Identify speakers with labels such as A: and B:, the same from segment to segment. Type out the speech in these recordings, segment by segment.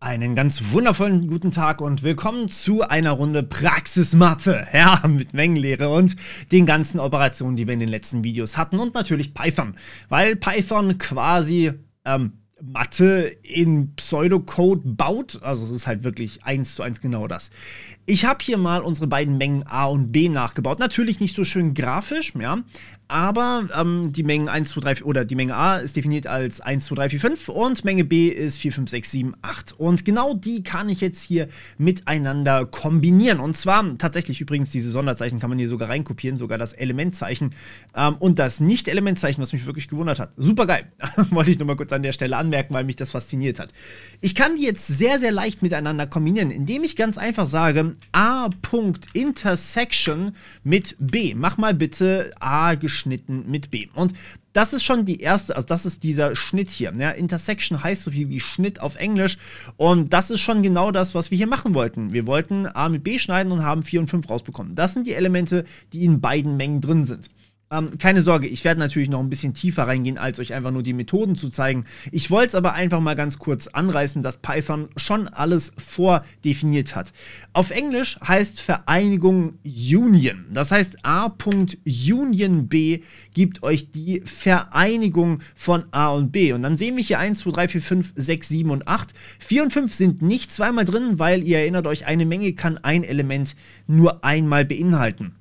A: Einen ganz wundervollen guten Tag und willkommen zu einer Runde Praxismatte. Ja, mit Mengenlehre und den ganzen Operationen, die wir in den letzten Videos hatten und natürlich Python, weil Python quasi ähm, Mathe in Pseudocode baut. Also es ist halt wirklich eins zu eins genau das. Ich habe hier mal unsere beiden Mengen A und B nachgebaut. Natürlich nicht so schön grafisch, ja, aber ähm, die Mengen 1, 2, 3, oder die Menge A ist definiert als 1, 2, 3, 4, 5 und Menge B ist 4, 5, 6, 7, 8. Und genau die kann ich jetzt hier miteinander kombinieren. Und zwar tatsächlich übrigens diese Sonderzeichen kann man hier sogar reinkopieren, sogar das Elementzeichen ähm, und das Nicht-Elementzeichen, was mich wirklich gewundert hat. Super geil. Wollte ich nur mal kurz an der Stelle anmerken, weil mich das fasziniert hat. Ich kann die jetzt sehr, sehr leicht miteinander kombinieren, indem ich ganz einfach sage A.Intersection mit B. Mach mal bitte A geschrieben geschnitten mit B. Und das ist schon die erste, also das ist dieser Schnitt hier. Ja, ne? Intersection heißt so viel wie Schnitt auf Englisch. Und das ist schon genau das, was wir hier machen wollten. Wir wollten A mit B schneiden und haben 4 und 5 rausbekommen. Das sind die Elemente, die in beiden Mengen drin sind. Ähm, keine Sorge, ich werde natürlich noch ein bisschen tiefer reingehen, als euch einfach nur die Methoden zu zeigen. Ich wollte es aber einfach mal ganz kurz anreißen, dass Python schon alles vordefiniert hat. Auf Englisch heißt Vereinigung Union. Das heißt, A.Union B gibt euch die Vereinigung von A und B. Und dann sehen wir hier 1, 2, 3, 4, 5, 6, 7 und 8. 4 und 5 sind nicht zweimal drin, weil ihr erinnert euch, eine Menge kann ein Element nur einmal beinhalten.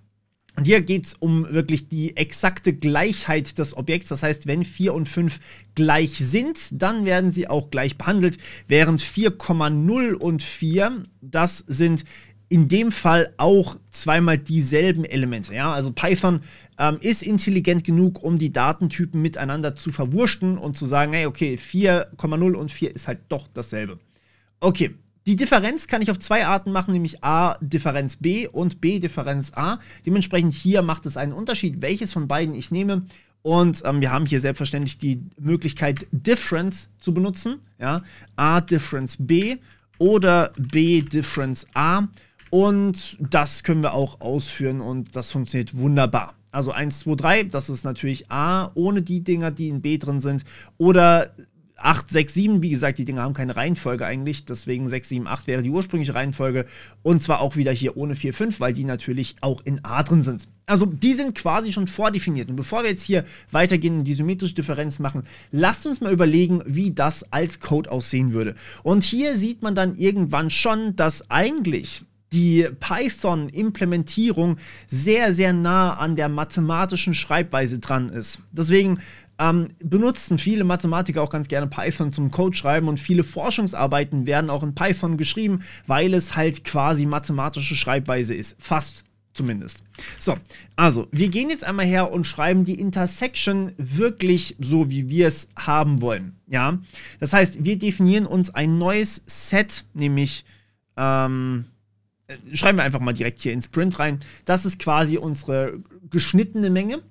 A: Und hier geht es um wirklich die exakte Gleichheit des Objekts. Das heißt, wenn 4 und 5 gleich sind, dann werden sie auch gleich behandelt, während 4,0 und 4, das sind in dem Fall auch zweimal dieselben Elemente. Ja? Also Python ähm, ist intelligent genug, um die Datentypen miteinander zu verwurschten und zu sagen, hey, okay, 4,0 und 4 ist halt doch dasselbe. Okay, die Differenz kann ich auf zwei Arten machen, nämlich A Differenz B und B Differenz A. Dementsprechend hier macht es einen Unterschied, welches von beiden ich nehme. Und ähm, wir haben hier selbstverständlich die Möglichkeit, Difference zu benutzen. Ja? A Difference B oder B Difference A. Und das können wir auch ausführen und das funktioniert wunderbar. Also 1, 2, 3, das ist natürlich A ohne die Dinger, die in B drin sind. Oder 8, 6, 7, wie gesagt, die Dinger haben keine Reihenfolge eigentlich, deswegen 6, 7, 8 wäre die ursprüngliche Reihenfolge und zwar auch wieder hier ohne 4, 5, weil die natürlich auch in A drin sind. Also die sind quasi schon vordefiniert und bevor wir jetzt hier weitergehen und die symmetrische Differenz machen, lasst uns mal überlegen, wie das als Code aussehen würde. Und hier sieht man dann irgendwann schon, dass eigentlich die Python-Implementierung sehr, sehr nah an der mathematischen Schreibweise dran ist. Deswegen ähm, benutzen viele Mathematiker auch ganz gerne Python zum Code schreiben und viele Forschungsarbeiten werden auch in Python geschrieben, weil es halt quasi mathematische Schreibweise ist. Fast zumindest. So, also wir gehen jetzt einmal her und schreiben die Intersection wirklich so, wie wir es haben wollen. Ja, das heißt, wir definieren uns ein neues Set, nämlich ähm, äh, schreiben wir einfach mal direkt hier ins Print rein. Das ist quasi unsere geschnittene Menge.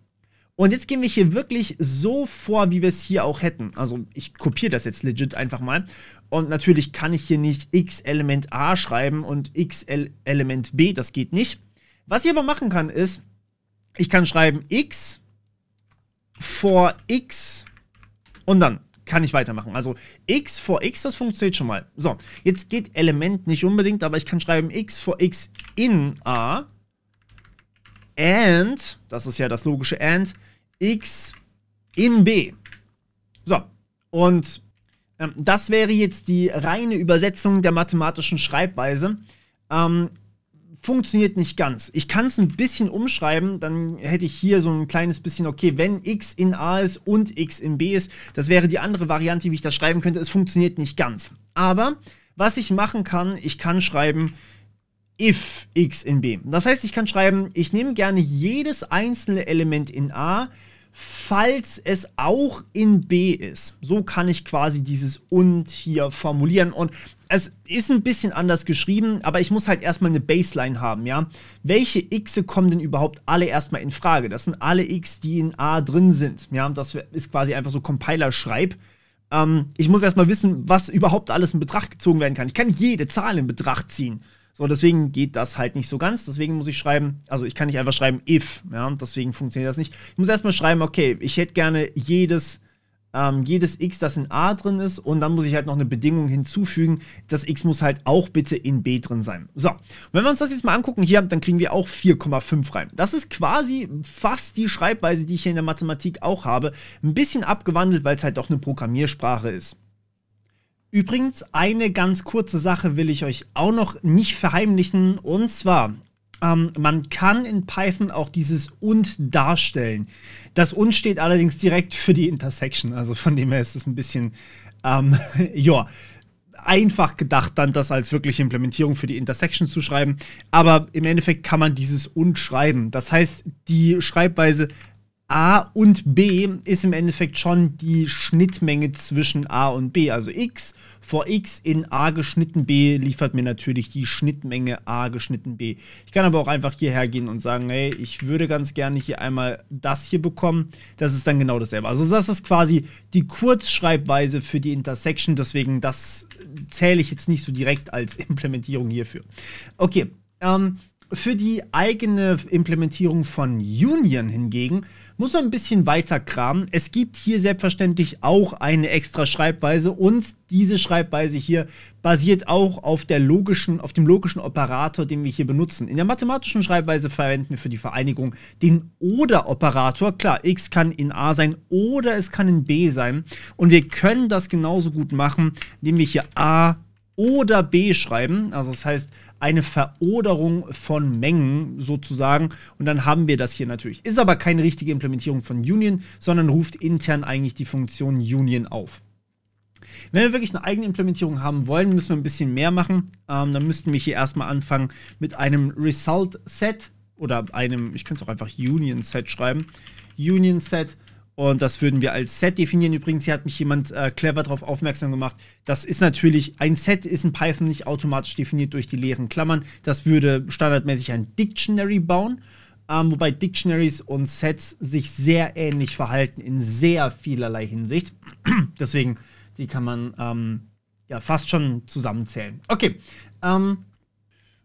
A: Und jetzt gehen wir hier wirklich so vor, wie wir es hier auch hätten. Also ich kopiere das jetzt legit einfach mal. Und natürlich kann ich hier nicht x-Element A schreiben und x-Element B, das geht nicht. Was ich aber machen kann ist, ich kann schreiben x vor x und dann kann ich weitermachen. Also x vor x, das funktioniert schon mal. So, jetzt geht Element nicht unbedingt, aber ich kann schreiben x vor x in a and, das ist ja das logische and, x in b. So, und ähm, das wäre jetzt die reine Übersetzung der mathematischen Schreibweise. Ähm, funktioniert nicht ganz. Ich kann es ein bisschen umschreiben, dann hätte ich hier so ein kleines bisschen, okay, wenn x in a ist und x in b ist, das wäre die andere Variante, wie ich das schreiben könnte. Es funktioniert nicht ganz. Aber was ich machen kann, ich kann schreiben, if x in b. Das heißt, ich kann schreiben, ich nehme gerne jedes einzelne Element in a, falls es auch in b ist. So kann ich quasi dieses und hier formulieren und es ist ein bisschen anders geschrieben, aber ich muss halt erstmal eine Baseline haben, ja. Welche x -e kommen denn überhaupt alle erstmal in Frage? Das sind alle x, die in a drin sind, ja. Das ist quasi einfach so Compiler-Schreib. Ähm, ich muss erstmal wissen, was überhaupt alles in Betracht gezogen werden kann. Ich kann jede Zahl in Betracht ziehen. So, deswegen geht das halt nicht so ganz. Deswegen muss ich schreiben, also ich kann nicht einfach schreiben if, ja, deswegen funktioniert das nicht. Ich muss erstmal schreiben, okay, ich hätte gerne jedes, ähm, jedes x, das in a drin ist und dann muss ich halt noch eine Bedingung hinzufügen, das x muss halt auch bitte in b drin sein. So, wenn wir uns das jetzt mal angucken hier, dann kriegen wir auch 4,5 rein. Das ist quasi fast die Schreibweise, die ich hier in der Mathematik auch habe, ein bisschen abgewandelt, weil es halt doch eine Programmiersprache ist. Übrigens, eine ganz kurze Sache will ich euch auch noch nicht verheimlichen. Und zwar, ähm, man kann in Python auch dieses und darstellen. Das und steht allerdings direkt für die Intersection. Also von dem her ist es ein bisschen, ähm, ja, einfach gedacht, dann das als wirkliche Implementierung für die Intersection zu schreiben. Aber im Endeffekt kann man dieses und schreiben. Das heißt, die Schreibweise A und B ist im Endeffekt schon die Schnittmenge zwischen A und B. Also x vor x in A geschnitten B liefert mir natürlich die Schnittmenge A geschnitten B. Ich kann aber auch einfach hierher gehen und sagen, hey, ich würde ganz gerne hier einmal das hier bekommen. Das ist dann genau dasselbe. Also das ist quasi die Kurzschreibweise für die Intersection. Deswegen das zähle ich jetzt nicht so direkt als Implementierung hierfür. Okay, ähm, für die eigene Implementierung von Union hingegen muss man ein bisschen weiter kramen. Es gibt hier selbstverständlich auch eine extra Schreibweise und diese Schreibweise hier basiert auch auf, der logischen, auf dem logischen Operator, den wir hier benutzen. In der mathematischen Schreibweise verwenden wir für die Vereinigung den Oder-Operator. Klar, x kann in A sein oder es kann in B sein. Und wir können das genauso gut machen, indem wir hier A oder B schreiben. Also das heißt, eine Veroderung von Mengen sozusagen. Und dann haben wir das hier natürlich. Ist aber keine richtige Implementierung von Union, sondern ruft intern eigentlich die Funktion Union auf. Wenn wir wirklich eine eigene Implementierung haben wollen, müssen wir ein bisschen mehr machen. Ähm, dann müssten wir hier erstmal anfangen mit einem Result Set oder einem, ich könnte es auch einfach Union Set schreiben. Union Set und das würden wir als Set definieren. Übrigens, hier hat mich jemand äh, clever darauf aufmerksam gemacht. Das ist natürlich, ein Set ist in Python nicht automatisch definiert durch die leeren Klammern. Das würde standardmäßig ein Dictionary bauen. Ähm, wobei Dictionaries und Sets sich sehr ähnlich verhalten in sehr vielerlei Hinsicht. Deswegen, die kann man ähm, ja fast schon zusammenzählen. Okay. Ähm,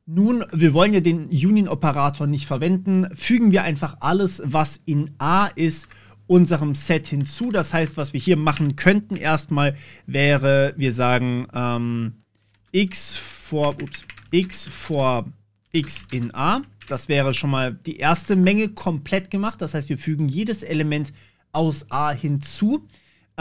A: nun, wir wollen ja den Union-Operator nicht verwenden. Fügen wir einfach alles, was in A ist, unserem Set hinzu. Das heißt, was wir hier machen könnten erstmal wäre, wir sagen ähm, x vor ups, x vor x in a. Das wäre schon mal die erste Menge komplett gemacht. Das heißt, wir fügen jedes Element aus a hinzu.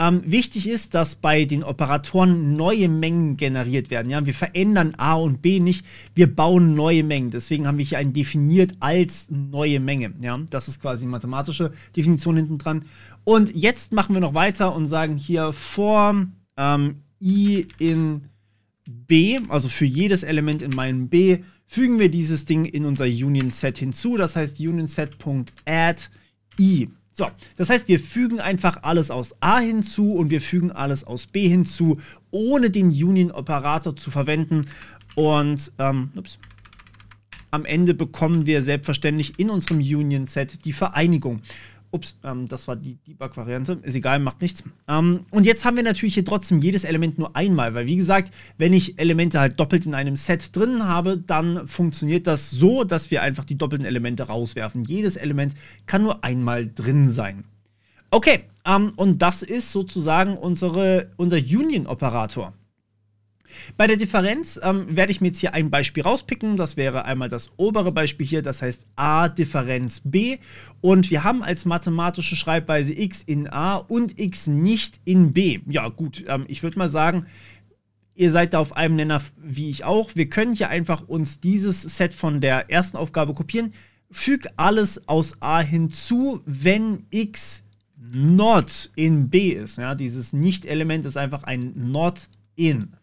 A: Ähm, wichtig ist, dass bei den Operatoren neue Mengen generiert werden. Ja? Wir verändern A und B nicht, wir bauen neue Mengen. Deswegen haben wir hier einen definiert als neue Menge. Ja? Das ist quasi die mathematische Definition hinten dran. Und jetzt machen wir noch weiter und sagen hier for ähm, i in B, also für jedes Element in meinem B, fügen wir dieses Ding in unser Union Set hinzu. Das heißt Union Set.add i. So, das heißt, wir fügen einfach alles aus A hinzu und wir fügen alles aus B hinzu, ohne den Union-Operator zu verwenden. Und ähm, ups, am Ende bekommen wir selbstverständlich in unserem Union-Set die Vereinigung. Ups, ähm, das war die Debug-Variante. Ist egal, macht nichts. Ähm, und jetzt haben wir natürlich hier trotzdem jedes Element nur einmal, weil wie gesagt, wenn ich Elemente halt doppelt in einem Set drin habe, dann funktioniert das so, dass wir einfach die doppelten Elemente rauswerfen. Jedes Element kann nur einmal drin sein. Okay, ähm, und das ist sozusagen unsere, unser Union-Operator. Bei der Differenz ähm, werde ich mir jetzt hier ein Beispiel rauspicken. Das wäre einmal das obere Beispiel hier, das heißt a Differenz b. Und wir haben als mathematische Schreibweise x in a und x nicht in b. Ja gut, ähm, ich würde mal sagen, ihr seid da auf einem Nenner wie ich auch. Wir können hier einfach uns dieses Set von der ersten Aufgabe kopieren. Füg alles aus a hinzu, wenn x not in b ist. Ja, dieses Nicht-Element ist einfach ein not in.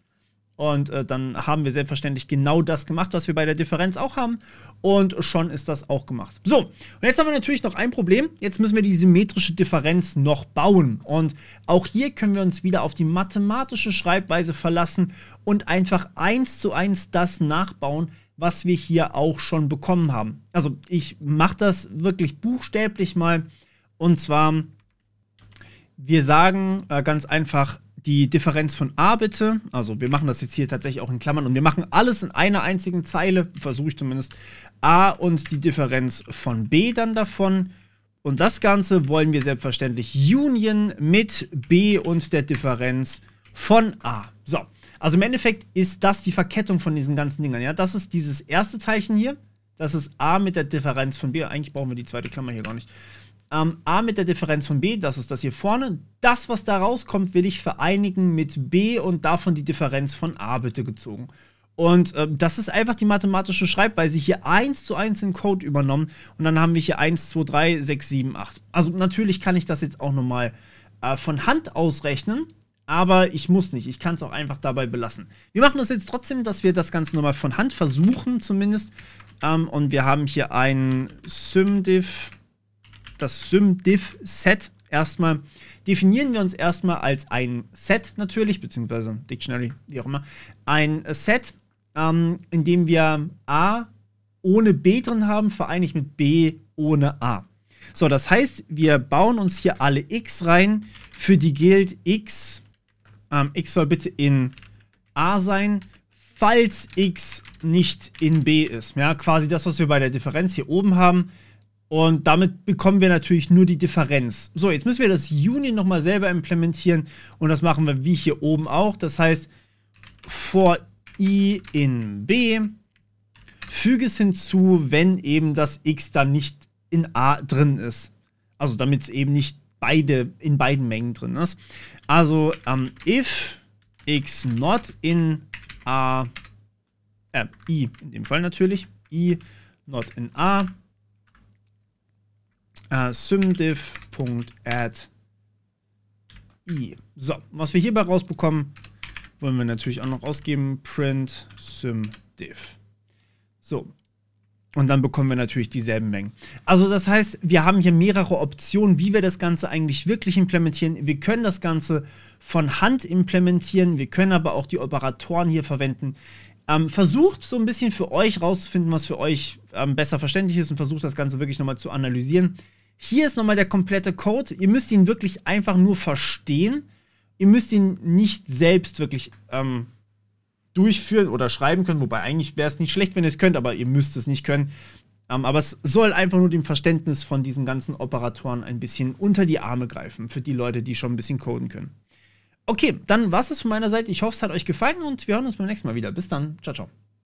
A: Und äh, dann haben wir selbstverständlich genau das gemacht, was wir bei der Differenz auch haben. Und schon ist das auch gemacht. So, und jetzt haben wir natürlich noch ein Problem. Jetzt müssen wir die symmetrische Differenz noch bauen. Und auch hier können wir uns wieder auf die mathematische Schreibweise verlassen und einfach eins zu eins das nachbauen, was wir hier auch schon bekommen haben. Also ich mache das wirklich buchstäblich mal. Und zwar, wir sagen äh, ganz einfach die Differenz von a bitte. Also wir machen das jetzt hier tatsächlich auch in Klammern und wir machen alles in einer einzigen Zeile, versuche ich zumindest, a und die Differenz von b dann davon. Und das Ganze wollen wir selbstverständlich union mit b und der Differenz von a. So, also im Endeffekt ist das die Verkettung von diesen ganzen Dingern. Ja, das ist dieses erste Teilchen hier. Das ist a mit der Differenz von b. Eigentlich brauchen wir die zweite Klammer hier gar nicht. Ähm, A mit der Differenz von B, das ist das hier vorne. Das, was da rauskommt, will ich vereinigen mit B und davon die Differenz von A bitte gezogen. Und äh, das ist einfach die mathematische Schreibweise hier 1 zu 1 in Code übernommen. Und dann haben wir hier 1, 2, 3, 6, 7, 8. Also natürlich kann ich das jetzt auch nochmal äh, von Hand ausrechnen. Aber ich muss nicht. Ich kann es auch einfach dabei belassen. Wir machen das jetzt trotzdem, dass wir das Ganze nochmal von Hand versuchen, zumindest. Ähm, und wir haben hier einen Symdiff das SymDiv-Set erstmal definieren wir uns erstmal als ein Set natürlich, beziehungsweise Dictionary, wie auch immer, ein Set, ähm, in dem wir A ohne B drin haben, vereinigt mit B ohne A. So, das heißt, wir bauen uns hier alle x rein, für die gilt x, ähm, x soll bitte in A sein, falls x nicht in B ist. Ja, quasi das, was wir bei der Differenz hier oben haben, und damit bekommen wir natürlich nur die Differenz. So, jetzt müssen wir das Union nochmal selber implementieren. Und das machen wir wie hier oben auch. Das heißt, vor i in b füge es hinzu, wenn eben das x dann nicht in a drin ist. Also damit es eben nicht beide in beiden Mengen drin ist. Also ähm, if x not in a, äh, i in dem Fall natürlich, i not in a äh, symdiff.add i. So, was wir hierbei rausbekommen, wollen wir natürlich auch noch ausgeben. Print symdiff. So. Und dann bekommen wir natürlich dieselben Mengen. Also das heißt, wir haben hier mehrere Optionen, wie wir das Ganze eigentlich wirklich implementieren. Wir können das Ganze von Hand implementieren. Wir können aber auch die Operatoren hier verwenden. Ähm, versucht so ein bisschen für euch rauszufinden, was für euch ähm, besser verständlich ist und versucht das Ganze wirklich nochmal zu analysieren. Hier ist nochmal der komplette Code. Ihr müsst ihn wirklich einfach nur verstehen. Ihr müsst ihn nicht selbst wirklich ähm, durchführen oder schreiben können. Wobei eigentlich wäre es nicht schlecht, wenn ihr es könnt, aber ihr müsst es nicht können. Ähm, aber es soll einfach nur dem Verständnis von diesen ganzen Operatoren ein bisschen unter die Arme greifen für die Leute, die schon ein bisschen coden können. Okay, dann war es von meiner Seite. Ich hoffe, es hat euch gefallen und wir hören uns beim nächsten Mal wieder. Bis dann. Ciao, ciao.